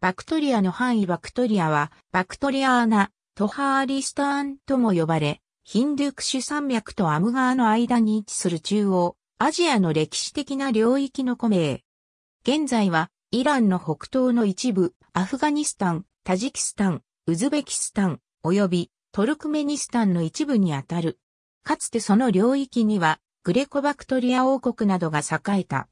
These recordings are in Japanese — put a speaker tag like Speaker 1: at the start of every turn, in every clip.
Speaker 1: バクトリアの範囲バクトリアは、バクトリアーナ、トハーリスターンとも呼ばれ、ヒンドゥクシュ山脈とアムガーの間に位置する中央、アジアの歴史的な領域の古名。現在は、イランの北東の一部、アフガニスタン、タジキスタン、ウズベキスタン、及びトルクメニスタンの一部にあたる。かつてその領域には、グレコバクトリア王国などが栄えた。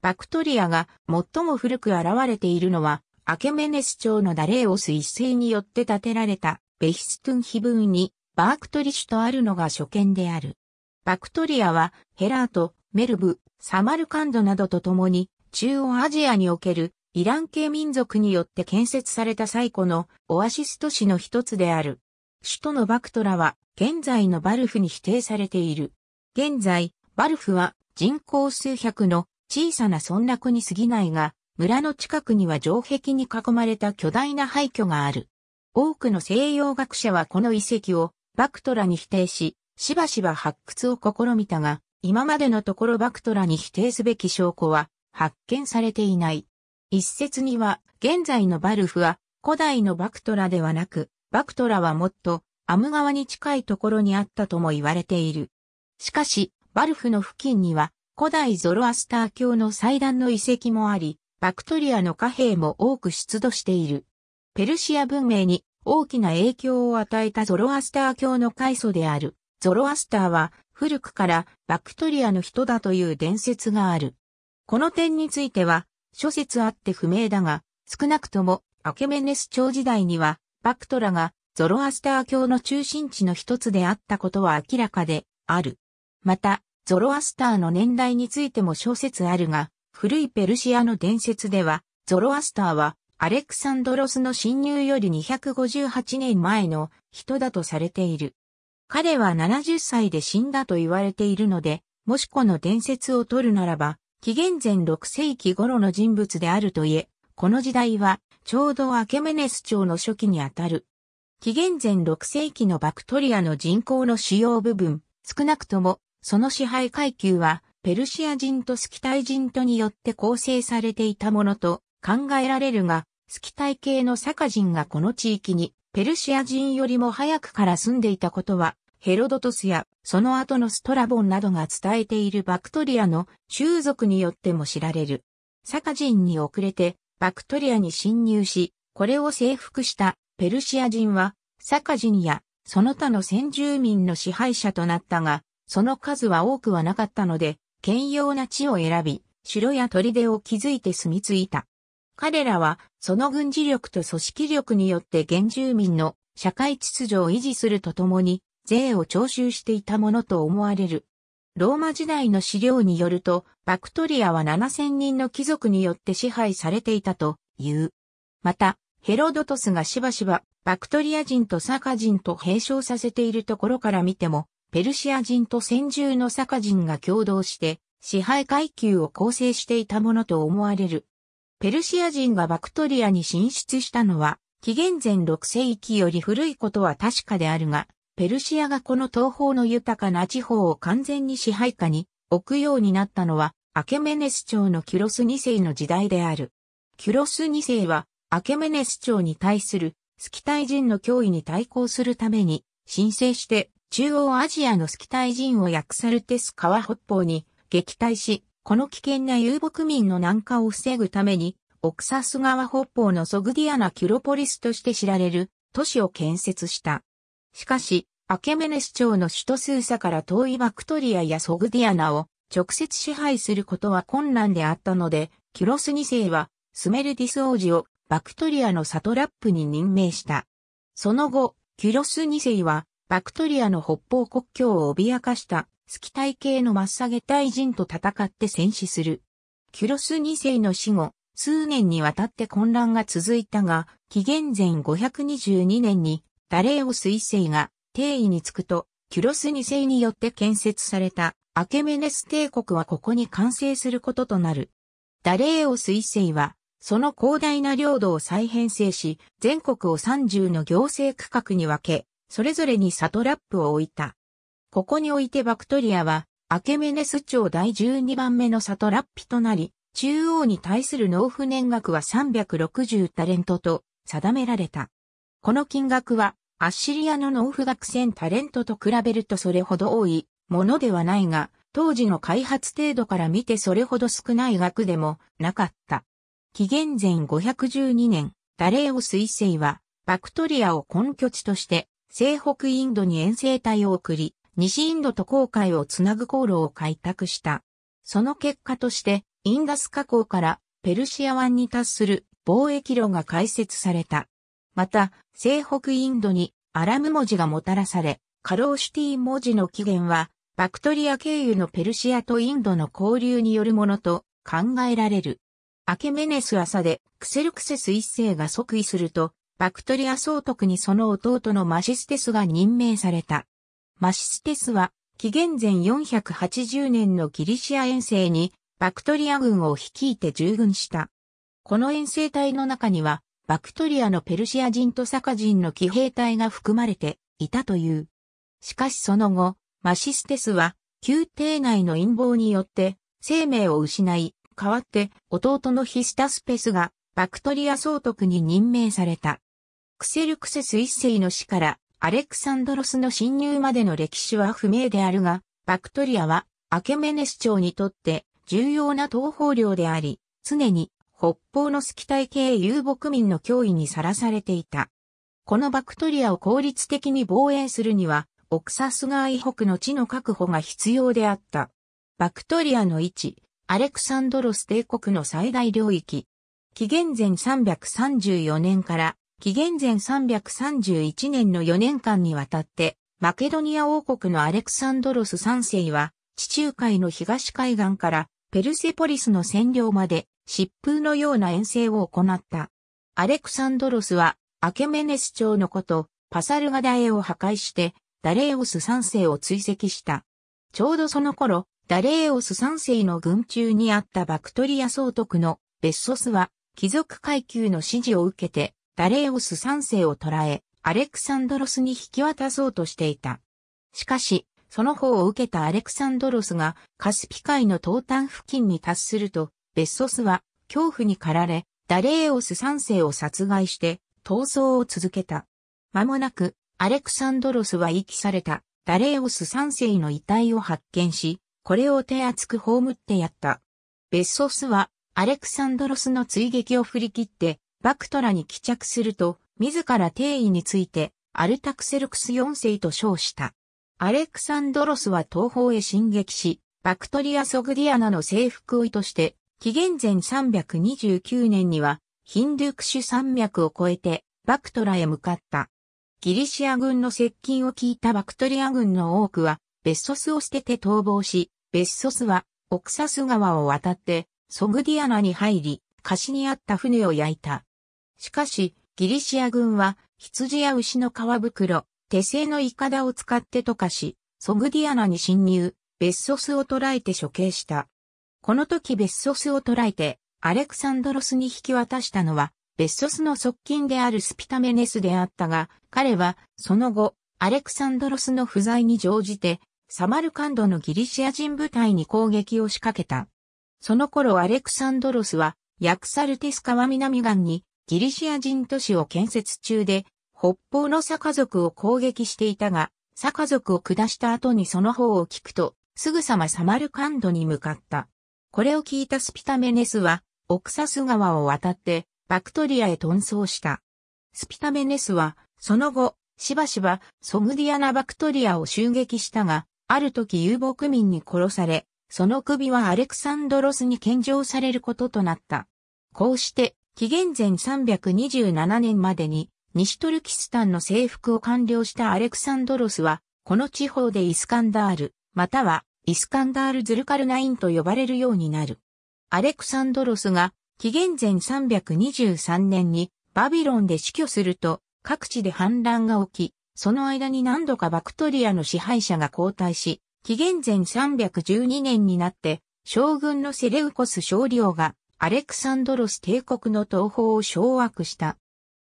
Speaker 1: バクトリアが最も古く現れているのは、アケメネス朝のダレーオス一世によって建てられたベヒストゥン碑文にバークトリシュとあるのが初見である。バクトリアはヘラート、メルブ、サマルカンドなどとともに中央アジアにおけるイラン系民族によって建設された最古のオアシス都市の一つである。首都のバクトラは現在のバルフに否定されている。現在、バルフは人口数百の小さな村落に過ぎないが、村の近くには城壁に囲まれた巨大な廃墟がある。多くの西洋学者はこの遺跡をバクトラに否定し、しばしば発掘を試みたが、今までのところバクトラに否定すべき証拠は発見されていない。一説には、現在のバルフは古代のバクトラではなく、バクトラはもっとアム川に近いところにあったとも言われている。しかし、バルフの付近には古代ゾロアスター教の祭壇の遺跡もあり、バクトリアの貨幣も多く出土している。ペルシア文明に大きな影響を与えたゾロアスター教の開祖である。ゾロアスターは古くからバクトリアの人だという伝説がある。この点については諸説あって不明だが、少なくともアケメネス朝時代にはバクトラがゾロアスター教の中心地の一つであったことは明らかである。また、ゾロアスターの年代についても諸説あるが、古いペルシアの伝説では、ゾロアスターはアレクサンドロスの侵入より258年前の人だとされている。彼は70歳で死んだと言われているので、もしこの伝説を取るならば、紀元前6世紀頃の人物であるといえ、この時代は、ちょうどアケメネス朝の初期にあたる。紀元前6世紀のバクトリアの人口の主要部分、少なくとも、その支配階級は、ペルシア人とスキタイ人とによって構成されていたものと考えられるが、スキタイ系のサカ人がこの地域にペルシア人よりも早くから住んでいたことは、ヘロドトスやその後のストラボンなどが伝えているバクトリアの習族によっても知られる。サカ人に遅れてバクトリアに侵入し、これを征服したペルシア人は、サカ人やその他の先住民の支配者となったが、その数は多くはなかったので、兼用な地を選び、城や砦を築いて住み着いた。彼らは、その軍事力と組織力によって原住民の社会秩序を維持するとともに、税を徴収していたものと思われる。ローマ時代の資料によると、バクトリアは7000人の貴族によって支配されていたという。また、ヘロドトスがしばしばバクトリア人とサカ人と並称させているところから見ても、ペルシア人と先住のサカ人が共同して支配階級を構成していたものと思われる。ペルシア人がバクトリアに進出したのは、紀元前6世紀より古いことは確かであるが、ペルシアがこの東方の豊かな地方を完全に支配下に置くようになったのは、アケメネス朝のキュロス2世の時代である。キュロス2世は、アケメネス朝に対するスキタイ人の脅威に対抗するために、申請して中央アジアのスキタイ人をヤクサルテス川北方に撃退し、この危険な遊牧民の南下を防ぐために、オクサス川北方のソグディアナ・キュロポリスとして知られる都市を建設した。しかし、アケメネス朝の首都スーサから遠いバクトリアやソグディアナを直接支配することは困難であったので、キュロス2世はスメルディス王子をバクトリアのサトラップに任命した。その後、キュロス2世はバクトリアの北方国境を脅かしたスキタイ系のマッサゲタイ人と戦って戦死する。キュロス2世の死後、数年にわたって混乱が続いたが、紀元前522年にダレオス1世が帝位につくと、キュロス2世によって建設されたアケメネス帝国はここに完成することとなる。ダレーオス1世は、その広大な領土を再編成し、全国を30の行政区画に分け、それぞれにサトラップを置いた。ここにおいてバクトリアは、アケメネス朝第12番目のサトラッピとなり、中央に対する納付年額は360タレントと定められた。この金額は、アッシリアの納付額1000タレントと比べるとそれほど多いものではないが、当時の開発程度から見てそれほど少ない額でもなかった。紀元前512年、ダレーオ彗星は、バクトリアを根拠地として西北インドに遠征隊を送り、西インドと航海をつなぐ航路を開拓した。その結果として、インダス河口からペルシア湾に達する貿易路が開設された。また、西北インドにアラム文字がもたらされ、カローシュティ文字の起源は、バクトリア経由のペルシアとインドの交流によるものと考えられる。アケメネス朝でクセルクセス一世が即位すると、バクトリア総督にその弟のマシステスが任命された。マシステスは、紀元前480年のギリシア遠征に、バクトリア軍を率いて従軍した。この遠征隊の中には、バクトリアのペルシア人とサカ人の騎兵隊が含まれていたという。しかしその後、マシステスは、宮廷内の陰謀によって、生命を失い、代わって弟のヒスタスペスがバクトリア総督に任命された。クセルクセス一世の死からアレクサンドロスの侵入までの歴史は不明であるが、バクトリアはアケメネス朝にとって重要な東方領であり、常に北方のスキタイ系遊牧民の脅威にさらされていた。このバクトリアを効率的に防衛するには、オクサス川以北の地の確保が必要であった。バクトリアの位置、アレクサンドロス帝国の最大領域、紀元前334年から紀元前331年の4年間にわたって、マケドニア王国のアレクサンドロス3世は、地中海の東海岸からペルセポリスの占領まで疾風のような遠征を行った。アレクサンドロスは、アケメネス朝のこと、パサルガダエを破壊して、ダレーオス3世を追跡した。ちょうどその頃、ダレーオス3世の軍中にあったバクトリア総督のベッソスは、貴族階級の指示を受けて、ダレオス3世を捕らえ、アレクサンドロスに引き渡そうとしていた。しかし、その方を受けたアレクサンドロスがカスピ海の東端付近に達すると、ベッソスは恐怖に駆られ、ダレーオス3世を殺害して逃走を続けた。間もなく、アレクサンドロスは遺棄されたダレーオス3世の遺体を発見し、これを手厚く葬ってやった。ベッソスはアレクサンドロスの追撃を振り切って、バクトラに帰着すると、自ら定位について、アルタクセルクス4世と称した。アレクサンドロスは東方へ進撃し、バクトリア・ソグディアナの征服を意図して、紀元前329年には、ヒンドゥクシュ山脈を越えて、バクトラへ向かった。ギリシア軍の接近を聞いたバクトリア軍の多くは、ベッソスを捨てて逃亡し、ベッソスは、オクサス川を渡って、ソグディアナに入り、貸しにあった船を焼いた。しかし、ギリシア軍は、羊や牛の皮袋、手製のイカダを使って溶かし、ソグディアナに侵入、ベッソスを捕らえて処刑した。この時ベッソスを捕らえて、アレクサンドロスに引き渡したのは、ベッソスの側近であるスピタメネスであったが、彼は、その後、アレクサンドロスの不在に乗じて、サマルカンドのギリシア人部隊に攻撃を仕掛けた。その頃アレクサンドロスは、ヤクサルティス川南岸にギリシア人都市を建設中で、北方のサカ族を攻撃していたが、サカ族を下した後にその方を聞くと、すぐさまサマルカンドに向かった。これを聞いたスピタメネスは、オクサス川を渡って、バクトリアへ遁走した。スピタメネスは、その後、しばしば、ソグディアナ・バクトリアを襲撃したが、ある時遊牧民に殺され、その首はアレクサンドロスに献上されることとなった。こうして、紀元前327年までに、西トルキスタンの征服を完了したアレクサンドロスは、この地方でイスカンダール、またはイスカンダール・ズルカルナインと呼ばれるようになる。アレクサンドロスが紀元前323年にバビロンで死去すると各地で反乱が起き、その間に何度かバクトリアの支配者が交代し、紀元前312年になって、将軍のセレウコス少領がアレクサンドロス帝国の東方を掌握した。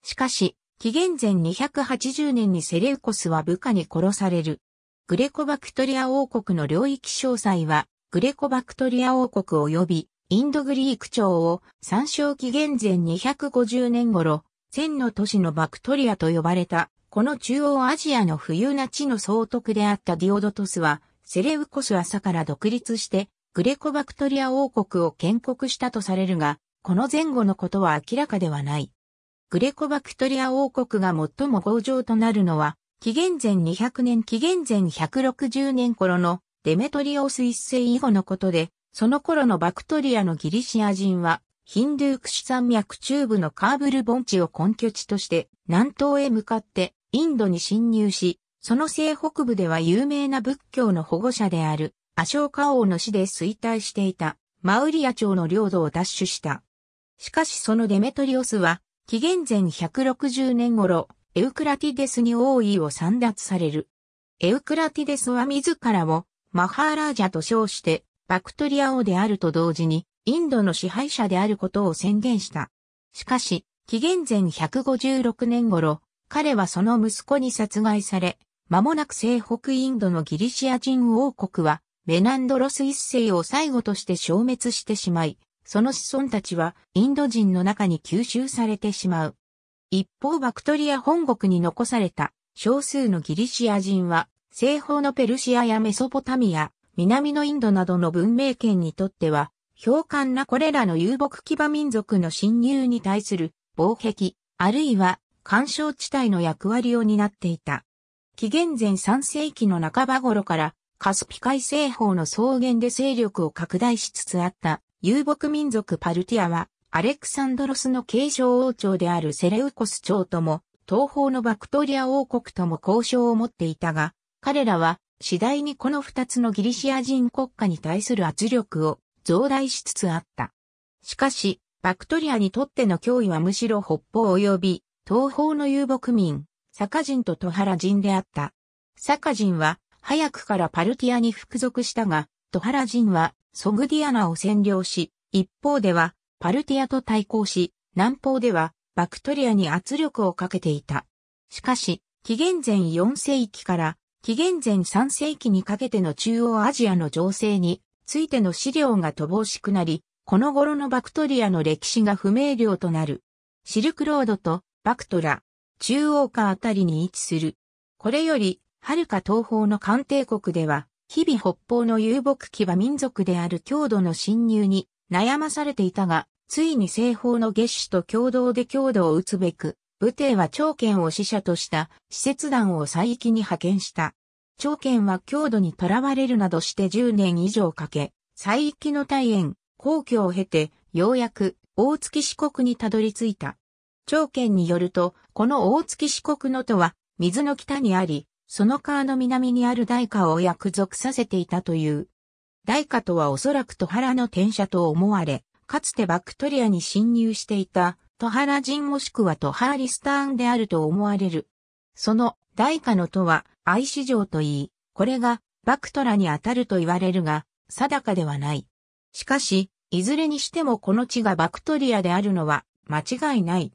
Speaker 1: しかし、紀元前280年にセレウコスは部下に殺される。グレコバクトリア王国の領域詳細は、グレコバクトリア王国及びインドグリーク朝を参照紀元前250年頃、千の都市のバクトリアと呼ばれた、この中央アジアの冬な地の総督であったディオドトスは、セレウコス朝から独立して、グレコバクトリア王国を建国したとされるが、この前後のことは明らかではない。グレコバクトリア王国が最も強情となるのは、紀元前200年紀元前160年頃のデメトリオス一世以後のことで、その頃のバクトリアのギリシア人は、ヒンドゥークシ山脈中部のカーブル盆地を根拠地として、南東へ向かってインドに侵入し、その西北部では有名な仏教の保護者である、アショーカ王の死で衰退していた、マウリア朝の領土を奪取した。しかしそのデメトリオスは、紀元前160年頃、エウクラティデスに王位を散奪される。エウクラティデスは自らを、マハーラージャと称して、バクトリア王であると同時に、インドの支配者であることを宣言した。しかし、紀元前156年頃、彼はその息子に殺害され、間もなく西北インドのギリシア人王国は、メナンドロス一世を最後として消滅してしまい、その子孫たちはインド人の中に吸収されてしまう。一方バクトリア本国に残された少数のギリシア人は、西方のペルシアやメソポタミア、南のインドなどの文明圏にとっては、彪悍なこれらの遊牧騎馬民族の侵入に対する防壁、あるいは干渉地帯の役割を担っていた。紀元前3世紀の半ば頃からカスピ海西方の草原で勢力を拡大しつつあった遊牧民族パルティアはアレクサンドロスの継承王朝であるセレウコス朝とも東方のバクトリア王国とも交渉を持っていたが彼らは次第にこの二つのギリシア人国家に対する圧力を増大しつつあった。しかし、バクトリアにとっての脅威はむしろ北方及び東方の遊牧民、坂人と戸原人であった。坂人は、早くからパルティアに服属したが、戸原人は、ソグディアナを占領し、一方では、パルティアと対抗し、南方では、バクトリアに圧力をかけていた。しかし、紀元前4世紀から、紀元前3世紀にかけての中央アジアの情勢についての資料が乏しくなり、この頃のバクトリアの歴史が不明瞭となる。シルクロードとバクトラ、中央下あたりに位置する。これより、遥か東方の関帝国では、日々北方の遊牧騎馬民族である郷土の侵入に悩まされていたが、ついに西方の月主と共同で郷土を打つべく、武帝は長剣を使者とした使節団を西域に派遣した。長剣は郷土に囚われるなどして10年以上かけ、西域の大縁、皇居を経て、ようやく大月四国にたどり着いた。長県によると、この大月四国の都は、水の北にあり、その川の南にある大河を約束させていたという。大河とはおそらく戸原の転写と思われ、かつてバクトリアに侵入していた、戸原人もしくは戸原リスターンであると思われる。その、大河の都は、愛市城といい、これが、バクトラにあたると言われるが、定かではない。しかし、いずれにしてもこの地がバクトリアであるのは、間違いない。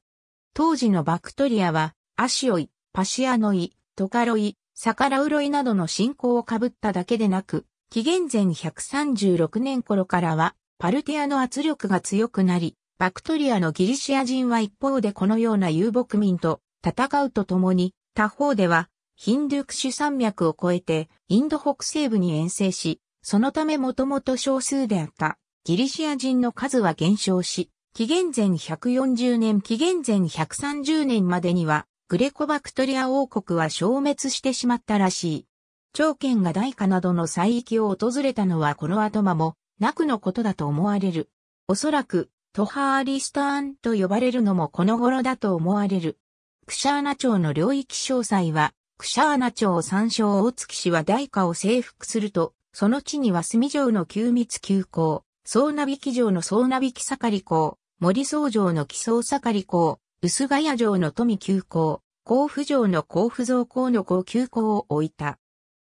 Speaker 1: 当時のバクトリアは、アシオイ、パシアノイ、トカロイ、サカラウロイなどの信仰をかぶっただけでなく、紀元前136年頃からは、パルティアの圧力が強くなり、バクトリアのギリシア人は一方でこのような遊牧民と戦うとともに、他方では、ヒンドゥクシュ山脈を越えて、インド北西部に遠征し、そのためもともと少数であったギリシア人の数は減少し、紀元前140年紀元前130年までには、グレコバクトリア王国は消滅してしまったらしい。長剣が大化などの西域を訪れたのはこの後間も、なくのことだと思われる。おそらく、トハーリスターンと呼ばれるのもこの頃だと思われる。クシャーナ朝の領域詳細は、クシャーナ朝参照大月氏は大化を征服すると、その地には隅城の旧密急行、ソーナビキ城のソーナビキ盛り港、森総城の木曽盛り校、薄ヶ谷城の富急校、甲府城の甲府造校の高旧校を置いた。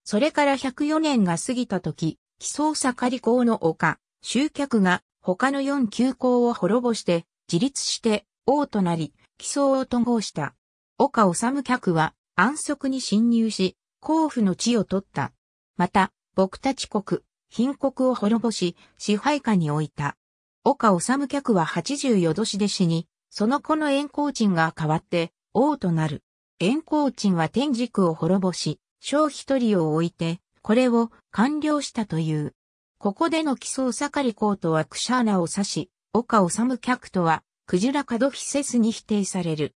Speaker 1: それから104年が過ぎた時、木曽盛り校の丘、集客が他の4急校を滅ぼして、自立して王となり、木曽を統合した。岡治客は安息に侵入し、甲府の地を取った。また、僕たち国、貧国を滅ぼし、支配下に置いた。岡治客は84年で死に、その子の円光鎮が変わって、王となる。円光鎮は天軸を滅ぼし、小一人を置いて、これを完了したという。ここでの起草盛り公とはクシャーナを指し、岡治客とは、クジラ角ィセスに否定される。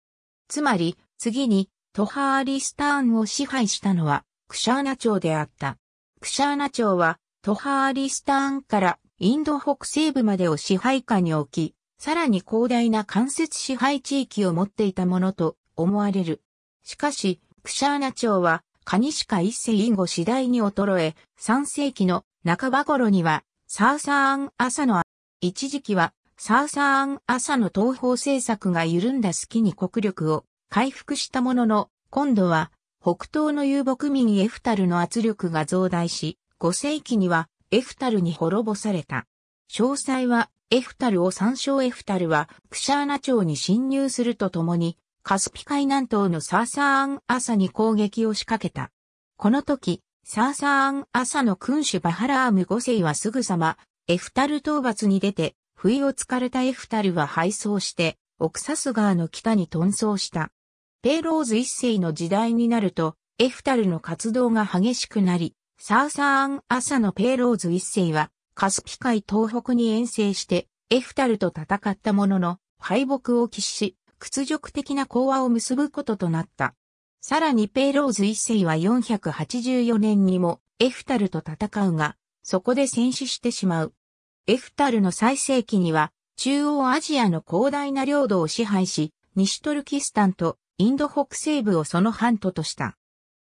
Speaker 1: つまり、次に、トハーリスターンを支配したのは、クシャーナ朝であった。クシャーナ朝は、トハーリスターンからインド北西部までを支配下に置き、さらに広大な間接支配地域を持っていたものと思われる。しかし、クシャーナ朝は、カニシカ一世以後次第に衰え、3世紀の半ば頃には、サーサーン朝の、一時期は、サーサーン朝の東方政策が緩んだ隙に国力を回復したものの、今度は、北東の遊牧民エフタルの圧力が増大し、5世紀にはエフタルに滅ぼされた。詳細は、エフタルを参照エフタルは、クシャーナ町に侵入するとともに、カスピ海南東のサーサーン朝に攻撃を仕掛けた。この時、サーサーン朝の君主バハラーム5世はすぐさま、エフタル討伐に出て、不意をつかれたエフタルは敗走して、オクサス川の北に遁走した。ペーローズ一世の時代になると、エフタルの活動が激しくなり、サーサーン朝のペーローズ一世は、カスピ海東北に遠征して、エフタルと戦ったものの、敗北を喫し、屈辱的な講和を結ぶこととなった。さらにペーローズ一世は484年にもエフタルと戦うが、そこで戦死してしまう。エフタルの最盛期には、中央アジアの広大な領土を支配し、西トルキスタンとインド北西部をその半島とした。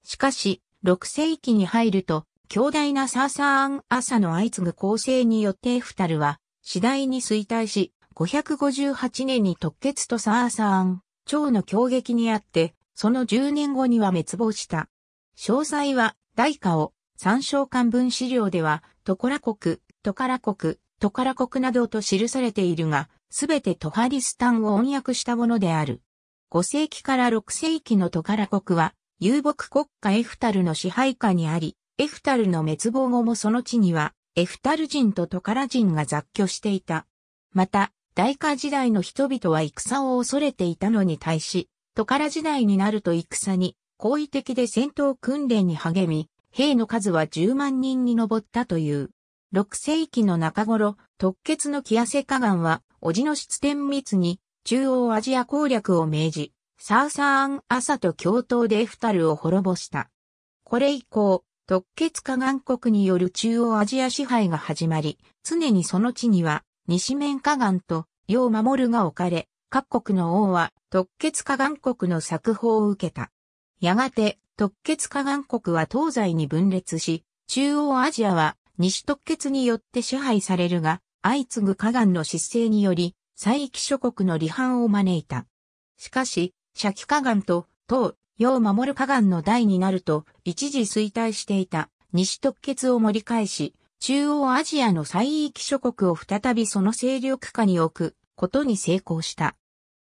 Speaker 1: しかし、6世紀に入ると、強大なサーサーアン朝の相次ぐ構成によってエフタルは次第に衰退し、558年に突決とサーサーアン、蝶の強撃にあって、その10年後には滅亡した。詳細は、大化を、参照漢文資料では、トコラ国、トカラ国、トカラ国などと記されているが、すべてトハリスタンを翻訳したものである。5世紀から6世紀のトカラ国は、遊牧国家エフタルの支配下にあり、エフタルの滅亡後もその地には、エフタル人とトカラ人が雑居していた。また、大化時代の人々は戦を恐れていたのに対し、トカラ時代になると戦に、好意的で戦闘訓練に励み、兵の数は10万人に上ったという。6世紀の中頃、突決のキアセカガンは、叔父の出天密に、中央アジア攻略を命じ、サーサーン・アサと共闘でエフタルを滅ぼした。これ以降、特決化岩国による中央アジア支配が始まり、常にその地には西面河岸と楊守が置かれ、各国の王は特決化岩国の作法を受けた。やがて特決化岩国は東西に分裂し、中央アジアは西特決によって支配されるが、相次ぐ河岸の失勢により、西域諸国の離反を招いた。しかし、シャキ河岸と東世を守る河岸の代になると、一時衰退していた西特決を盛り返し、中央アジアの最域諸国を再びその勢力下に置くことに成功した。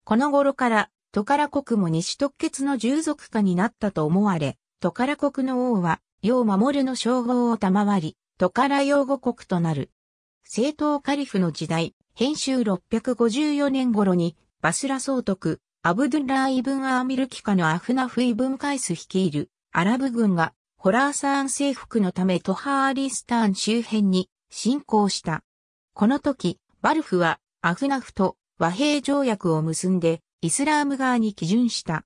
Speaker 1: この頃から、トカラ国も西特決の従属下になったと思われ、トカラ国の王は、世を守るの称号を賜り、トカラ擁護国となる。政党カリフの時代、編集654年頃に、バスラ総督、アブドゥッラー・イブン・アーミルキカのアフナフ・イブン・カイス率いるアラブ軍がホラーサーン征服のためトハー・リスターン周辺に侵攻した。この時、バルフはアフナフと和平条約を結んでイスラーム側に基準した。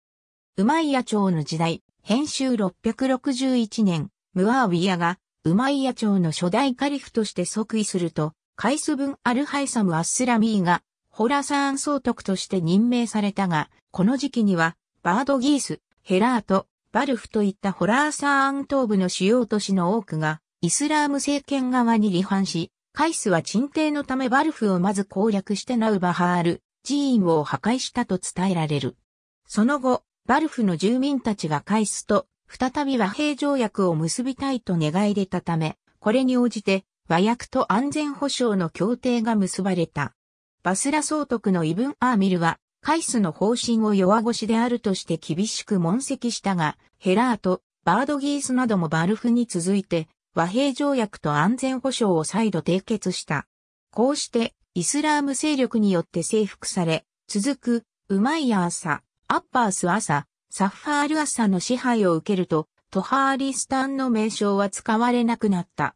Speaker 1: ウマイヤ朝の時代、編集661年、ムアーウィアがウマイヤ朝の初代カリフとして即位すると、カイス・ブン・アルハイサム・アスラミーがホラサーン総督として任命されたが、この時期には、バードギース、ヘラート、バルフといったホラーサーン東部の主要都市の多くが、イスラーム政権側に離反し、カイスは鎮定のためバルフをまず攻略してナウバハール、寺院を破壊したと伝えられる。その後、バルフの住民たちがカイスと再び和平条約を結びたいと願い出たため、これに応じて和訳と安全保障の協定が結ばれた。バスラ総督のイブン・アーミルは、カイスの方針を弱腰であるとして厳しく問責したが、ヘラート、バードギースなどもバルフに続いて、和平条約と安全保障を再度締結した。こうして、イスラーム勢力によって征服され、続く、ウマイヤーサ、アッパースアサ、サッファールアサの支配を受けると、トハーリスタンの名称は使われなくなった。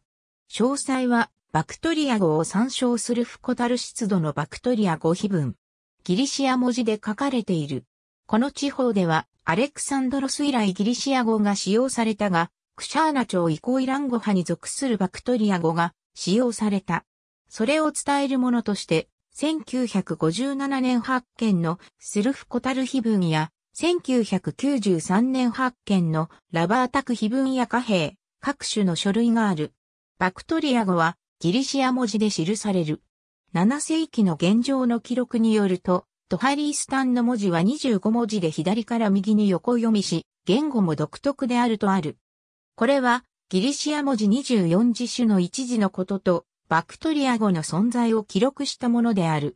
Speaker 1: 詳細はバクトリア語を参照するフコタル湿度のバクトリア語碑文。ギリシア文字で書かれている。この地方では、アレクサンドロス以来ギリシア語が使用されたが、クシャーナ朝イコイラン語派に属するバクトリア語が使用された。それを伝えるものとして、1957年発見のスルフコタル碑文や、1993年発見のラバータク碑文や貨幣、各種の書類がある。バクトリア語はギリシア文字で記される。7世紀の現状の記録によると、トハリースタンの文字は25文字で左から右に横読みし、言語も独特であるとある。これは、ギリシア文字24字種の一字のことと、バクトリア語の存在を記録したものである。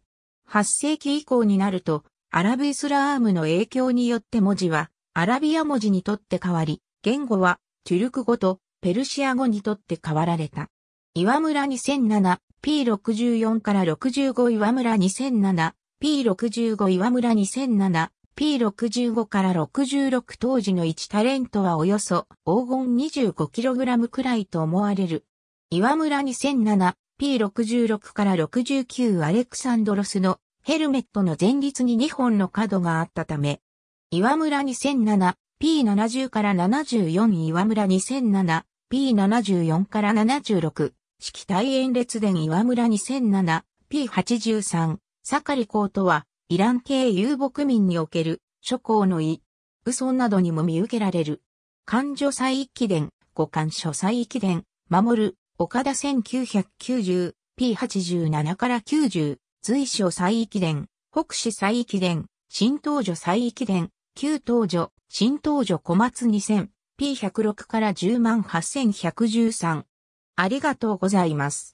Speaker 1: 8世紀以降になると、アラブ・イスラームの影響によって文字は、アラビア文字にとって変わり、言語は、トゥルク語とペルシア語にとって変わられた。岩村 2007P64 から65岩村 2007P65 岩村 2007P65 から66当時の1タレントはおよそ黄金 25kg くらいと思われる。岩村 2007P66 から69アレクサンドロスのヘルメットの前立に2本の角があったため、岩村 2007P70 から74岩村 2007P74 から76式大演列伝岩村 2007P83 盛り公とは、イラン系遊牧民における諸公の意、嘘などにも見受けられる。漢女祭域伝、五漢書祭域伝、守る、岡田 1990P87 から90、随所祭域伝、北市祭域伝、新東女祭域伝、旧東女、新東女小松 2000P106 から108,113。ありがとうございます。